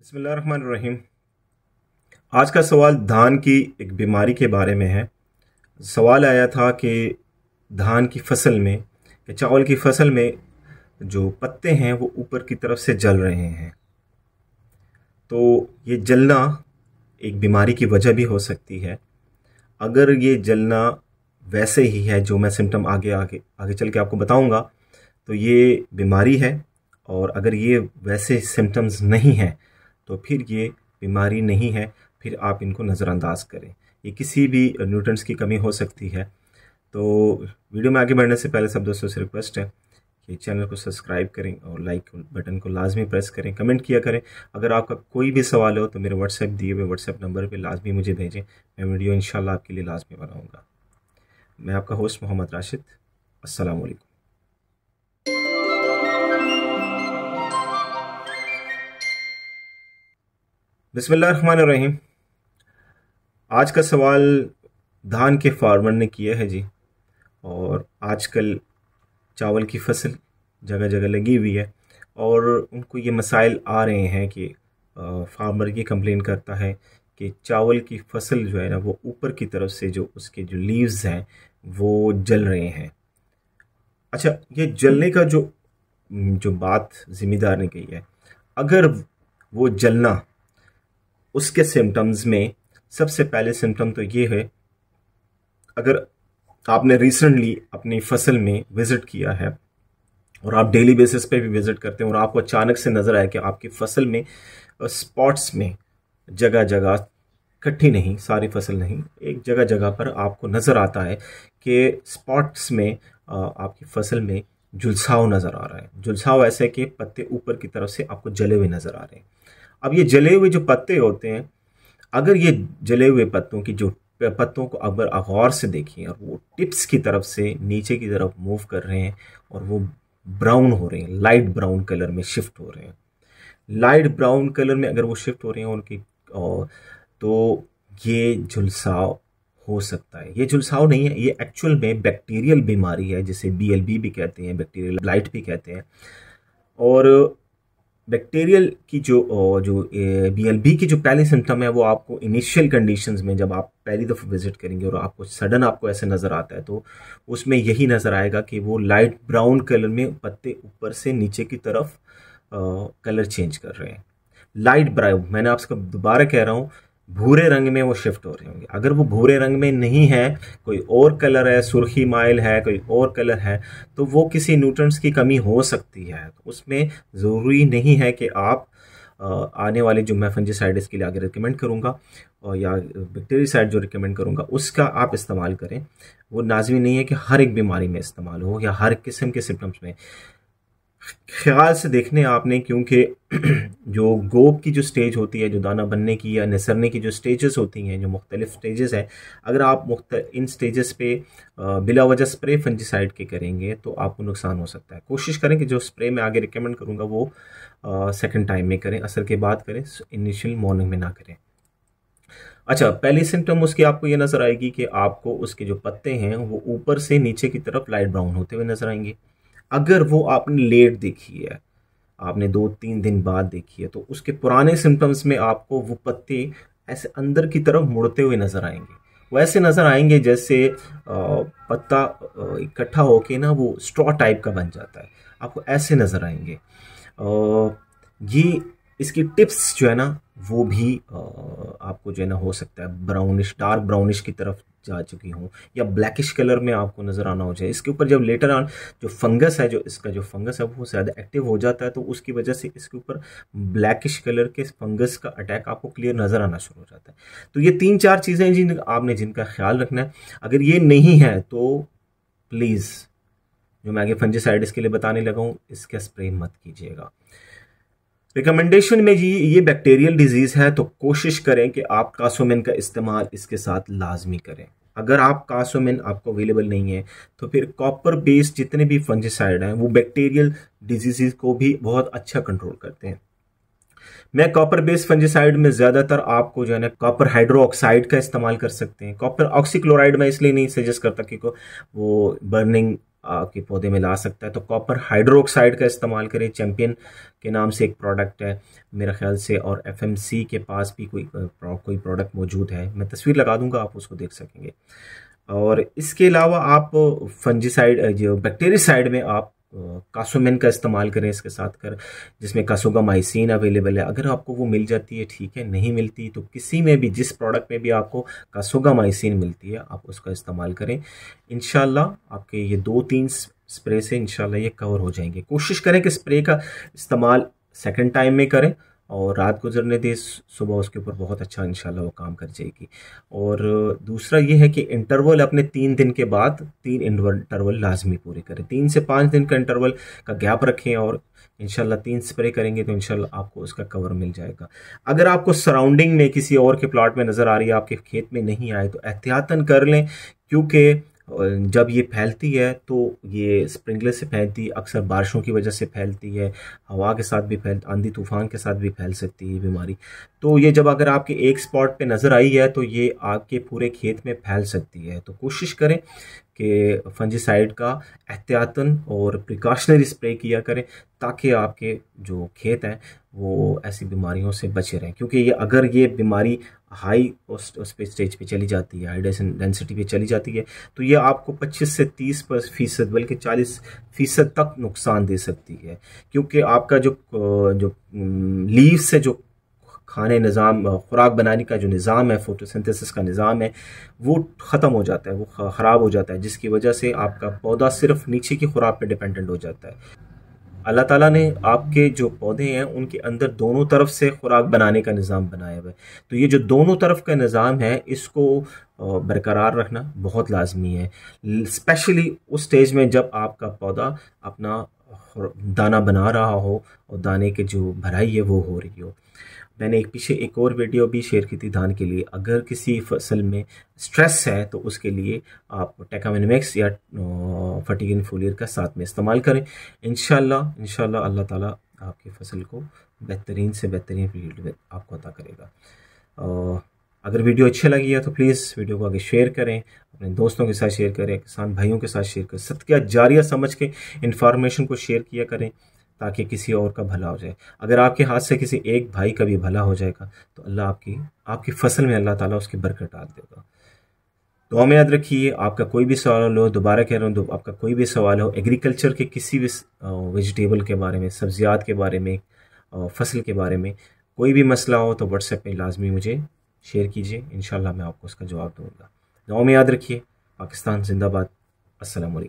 बसमीम आज का सवाल धान की एक बीमारी के बारे में है सवाल आया था कि धान की फसल में या चावल की फसल में जो पत्ते हैं वो ऊपर की तरफ से जल रहे हैं तो ये जलना एक बीमारी की वजह भी हो सकती है अगर ये जलना वैसे ही है जो मैं सिम्टम आगे आगे आगे चल के आपको बताऊंगा तो ये बीमारी है और अगर ये वैसे सिम्टम्स नहीं हैं तो फिर ये बीमारी नहीं है फिर आप इनको नज़रअंदाज करें ये किसी भी न्यूट्रंस की कमी हो सकती है तो वीडियो में आगे बढ़ने से पहले सब दोस्तों से रिक्वेस्ट है कि चैनल को सब्सक्राइब करें और लाइक बटन को लाजमी प्रेस करें कमेंट किया करें अगर आपका कोई भी सवाल हो तो मेरे व्हाट्सएप दिए हुए व्हाट्सएप नंबर पर लाजमी मुझे भेजें मैं वीडियो इन आपके लिए लाजमी बनाऊँगा मैं आपका होस्ट मोहम्मद राशिद असलकम बिसमीम आज का सवाल धान के फार्मर ने किया है जी और आजकल चावल की फसल जगह जगह लगी हुई है और उनको ये मसाइल आ रहे हैं कि फार्मर ये कंप्लेन करता है कि चावल की फसल जो है ना वो ऊपर की तरफ से जो उसके जो लीव्स हैं वो जल रहे हैं अच्छा ये जलने का जो जो बात ज़िम्मेदार ने कही है अगर वो जलना उसके सिम्टम्स में सबसे पहले सिम्टम तो ये है अगर आपने रिसेंटली अपनी फसल में विजिट किया है और आप डेली बेसिस पे भी विजिट करते हैं और आपको अचानक से नज़र आया कि आपकी फसल में स्पॉट्स में जगह जगह इकट्ठी नहीं सारी फसल नहीं एक जगह जगह पर आपको नज़र आता है कि स्पॉट्स में आपकी फसल में झुलसाव नज़र आ रहा है झुलसाव ऐसे कि पत्ते ऊपर की तरफ से आपको जले हुए नज़र आ रहे हैं अब ये जले हुए जो पत्ते होते हैं अगर ये जले हुए पत्तों की जो पत्तों को अगर गौर से देखें और वो टिप्स की तरफ से नीचे की तरफ मूव कर रहे हैं और वो ब्राउन हो रहे हैं लाइट ब्राउन कलर में शिफ्ट हो रहे हैं लाइट ब्राउन कलर में अगर वो शिफ्ट हो रहे हैं उनकी और तो ये झुलसाव हो सकता है ये झुलसाव नहीं है ये एक्चुअल में बैक्टीरियल बीमारी है जिसे बी भी कहते हैं बैक्टीरियल लाइट भी कहते हैं और बैक्टीरियल की जो जो बी की जो पहले सिम्टम है वो आपको इनिशियल कंडीशंस में जब आप पहली दफ़ा विजिट करेंगे और आपको सडन आपको ऐसे नज़र आता है तो उसमें यही नज़र आएगा कि वो लाइट ब्राउन कलर में पत्ते ऊपर से नीचे की तरफ आ, कलर चेंज कर रहे हैं लाइट ब्राउन मैंने आपसे दोबारा कह रहा हूँ भूरे रंग में वो शिफ्ट हो रही होंगी अगर वो भूरे रंग में नहीं है कोई और कलर है सुर्खी माइल है कोई और कलर है तो वो किसी न्यूट्रंट्स की कमी हो सकती है तो उसमें ज़रूरी नहीं है कि आप आने वाले जो मैं साइड इसके लिए आगे रिकमेंड करूँगा और या साइड जो रिकमेंड करूँगा उसका आप इस्तेमाल करें वो लाजमी नहीं है कि हर एक बीमारी में इस्तेमाल हो या हर किस्म के सिम्टम्स में ख्याल से देखने आपने क्योंकि जो गोब की जो स्टेज होती है जो दाना बनने की या निसरने की जो स्टेजेस होती हैं जो मुख्तलिफ स्टेजेस हैं अगर आप मुख्त इन स्टेजेस पे बिला वजह स्प्रे फंजीसाइड के करेंगे तो आपको नुकसान हो सकता है कोशिश करें कि जो स्प्रे मैं आगे रिकमेंड करूँगा वो सेकेंड टाइम में करें असर के बाद करें इनिशियल मॉर्निंग में ना करें अच्छा पहली सिम्टम उसकी आपको ये नज़र आएगी कि आपको उसके जो पत्ते हैं वो ऊपर से नीचे की तरफ लाइट ब्राउन होते हुए नज़र आएंगे अगर वो आपने लेट देखी है आपने दो तीन दिन बाद देखी है तो उसके पुराने सिम्टम्स में आपको वो पत्ते ऐसे अंदर की तरफ मुड़ते हुए नज़र आएंगे वैसे नज़र आएंगे जैसे पत्ता इकट्ठा होके ना वो स्ट्रॉ टाइप का बन जाता है आपको ऐसे नज़र आएंगे ये इसकी टिप्स जो है ना वो भी आपको जो है ना हो सकता है ब्राउनिश डार्क ब्राउनिश की तरफ जा चुकी हों या ब्लैकिश कलर में आपको नज़र आना हो जाए इसके ऊपर जब लेटर ऑन जो फंगस है जो इसका जो फंगस है वो ज़्यादा एक्टिव हो जाता है तो उसकी वजह से इसके ऊपर ब्लैकिश कलर के फंगस का अटैक आपको क्लियर नज़र आना शुरू हो जाता है तो ये तीन चार चीज़ें जिन आपने जिनका ख्याल रखना है अगर ये नहीं है तो प्लीज़ जो मैं आगे फंजीसाइड इसके लिए बताने लगा हूं इसका स्प्रे मत कीजिएगा रिकमेंडेशन में जी ये बैक्टीरियल डिजीज़ है तो कोशिश करें कि आप कासोमिन का इस्तेमाल इसके साथ लाजमी करें अगर आप कासोमिन आपको अवेलेबल नहीं है तो फिर कॉपर बेस्ड जितने भी फंजिसाइड हैं वो बैक्टीरियल डिजीज को भी बहुत अच्छा कंट्रोल करते हैं मैं कॉपर बेस्ड फंजिसाइड में ज़्यादातर आपको जो है ना कॉपर हाइड्रोक्साइड का इस्तेमाल कर सकते हैं कॉपर ऑक्सीक्लोराइड मैं इसलिए नहीं सजेस्ट करता क्योंकि वो बर्निंग आपके पौधे में ला सकता है तो कॉपर हाइड्रोक्साइड का इस्तेमाल करें चैम्पियन के नाम से एक प्रोडक्ट है मेरे ख्याल से और एफ के पास भी कोई कोई प्रोडक्ट मौजूद है मैं तस्वीर लगा दूंगा आप उसको देख सकेंगे और इसके अलावा आप फंजीसाइड जो बैक्टेरियासाइड में आप कासोमेन का इस्तेमाल करें इसके साथ कर जिसमें माइसिन अवेलेबल है अगर आपको वो मिल जाती है ठीक है नहीं मिलती तो किसी में भी जिस प्रोडक्ट में भी आपको माइसिन मिलती है आप उसका इस्तेमाल करें इनशाला आपके ये दो तीन स्प्रे से इनशाला ये कवर हो जाएंगे कोशिश करें कि स्प्रे का इस्तेमाल सेकेंड टाइम में करें और रात गुजरने दी सुबह उसके ऊपर बहुत अच्छा शाला वो काम कर जाएगी और दूसरा ये है कि इंटरवल अपने तीन दिन के बाद तीन इंटरवल लाजमी पूरे करें तीन से पाँच दिन का इंटरवल का गैप रखें और इनशाला तीन स्प्रे करेंगे तो इनशाला आपको उसका कवर मिल जाएगा अगर आपको सराउंडिंग में किसी और के प्लाट में नज़र आ रही है आपके खेत में नहीं आए तो एहतियातन कर लें क्योंकि जब ये फैलती है तो ये स्प्रिंकलर से फैलती अक्सर बारिशों की वजह से फैलती है हवा के साथ भी फैल आंधी तूफान के साथ भी फैल सकती है ये बीमारी तो ये जब अगर आपके एक स्पॉट पे नज़र आई है तो ये आपके पूरे खेत में फैल सकती है तो कोशिश करें कि फंजीसाइड का एहतियातन और प्रिकॉशनरी स्प्रे किया करें ताकि आपके जो खेत हैं वो ऐसी बीमारियों से बचे रहें क्योंकि ये अगर ये बीमारी हाई स्टेज पे चली जाती है हाई डेंसिटी पे चली जाती है तो ये आपको 25 से 30 पर फीसद बल्कि 40 फीसद तक नुकसान दे सकती है क्योंकि आपका जो जो लीव से जो खाने निज़ाम खुराक बनाने का जो निज़ाम है फोटोसिंथेसिस का निज़ाम है वो ख़त्म हो जाता है वो ख़राब हो जाता है जिसकी वजह से आपका पौधा सिर्फ नीचे की खुराक पर डिपेंडेंट हो जाता है अल्लाह ताला ने आपके जो पौधे हैं उनके अंदर दोनों तरफ से खुराक बनाने का निज़ाम बनाया हुआ है तो ये जो दोनों तरफ का निज़ाम है इसको बरकरार रखना बहुत लाजमी है स्पेशली उस स्टेज में जब आपका पौधा अपना दाना बना रहा हो और दाने के जो भराई है वो हो रही हो मैंने एक पीछे एक और वीडियो भी शेयर की थी धान के लिए अगर किसी फसल में स्ट्रेस है तो उसके लिए आप टेकामिनमेक्स या फटिगिन फोलियर का साथ में इस्तेमाल करें इन इनशाला अल्लाह ताला आपकी फसल को बेहतरीन से बेहतरीन फील्ड में आपको अदा करेगा अगर वीडियो अच्छी लगी है तो प्लीज़ वीडियो को आगे शेयर करें अपने दोस्तों के साथ शेयर करें किसान भाइयों के साथ शेयर करें सत्य जारिया समझ के इन्फॉर्मेशन को शेयर किया करें ताकि किसी और का भला हो जाए अगर आपके हाथ से किसी एक भाई का भी भला हो जाएगा तो अल्लाह आपकी आपकी फसल में अल्लाह ताला उसकी बरकत डाल देगा तो हमें याद रखिए आपका कोई भी सवाल हो दोबारा कह रहा हूँ आपका कोई भी सवाल हो एग्रीकल्चर के किसी भी वेजिटेबल के बारे में सब्जियात के बारे में फसल के बारे में कोई भी मसला हो तो व्हाट्सएप में लाजमी मुझे शेयर कीजिए इन मैं आपको उसका जवाब दूँगा दुआ में याद रखिए पाकिस्तान जिंदाबाद असलकम